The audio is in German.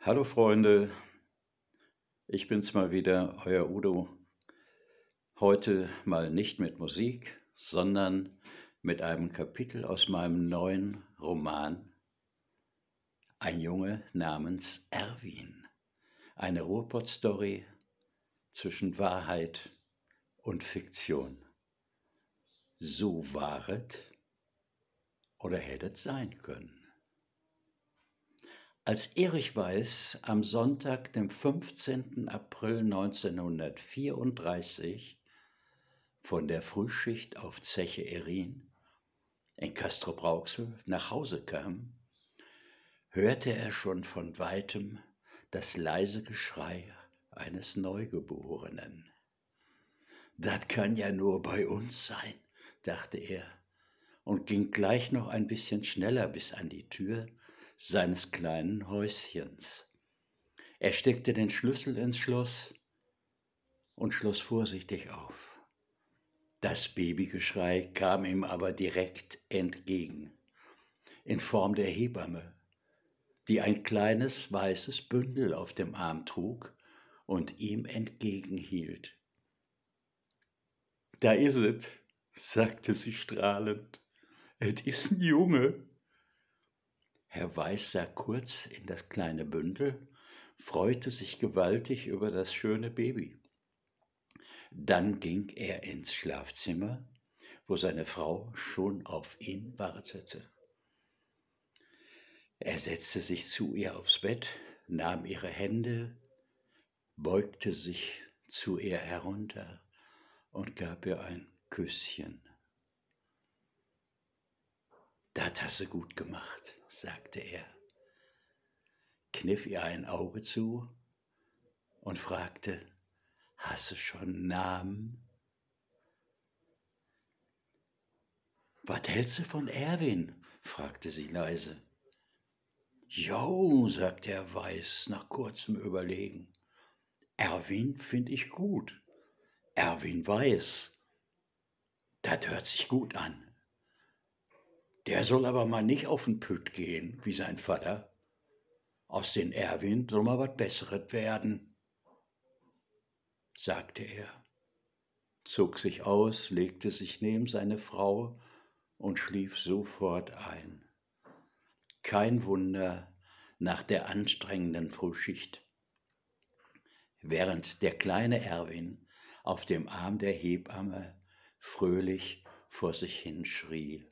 Hallo Freunde, ich bin's mal wieder, euer Udo. Heute mal nicht mit Musik, sondern mit einem Kapitel aus meinem neuen Roman Ein Junge namens Erwin. Eine Ruhrpott-Story zwischen Wahrheit und Fiktion. So wahret oder hättet sein können. Als Erich Weiß am Sonntag, dem 15. April 1934, von der Frühschicht auf Zeche Erin in Castrop-Rauxel nach Hause kam, hörte er schon von weitem das leise Geschrei eines Neugeborenen. Das kann ja nur bei uns sein, dachte er und ging gleich noch ein bisschen schneller bis an die Tür, seines kleinen Häuschens. Er steckte den Schlüssel ins Schloss und schloss vorsichtig auf. Das Babygeschrei kam ihm aber direkt entgegen, in Form der Hebamme, die ein kleines weißes Bündel auf dem Arm trug und ihm entgegenhielt. Da ist es, sagte sie strahlend. Es ist ein Junge. Herr Weiß sah kurz in das kleine Bündel, freute sich gewaltig über das schöne Baby. Dann ging er ins Schlafzimmer, wo seine Frau schon auf ihn wartete. Er setzte sich zu ihr aufs Bett, nahm ihre Hände, beugte sich zu ihr herunter und gab ihr ein Küsschen. Das hast du gut gemacht, sagte er, kniff ihr ein Auge zu und fragte, hast du schon einen Namen? Was hältst du von Erwin? fragte sie leise. Jo, sagte er weiß nach kurzem Überlegen. Erwin finde ich gut. Erwin weiß. Das hört sich gut an. Der soll aber mal nicht auf den Püt gehen, wie sein Vater. Aus den Erwin soll mal was Besseres werden, sagte er, zog sich aus, legte sich neben seine Frau und schlief sofort ein. Kein Wunder nach der anstrengenden Frühschicht. Während der kleine Erwin auf dem Arm der Hebamme fröhlich vor sich hin schrie.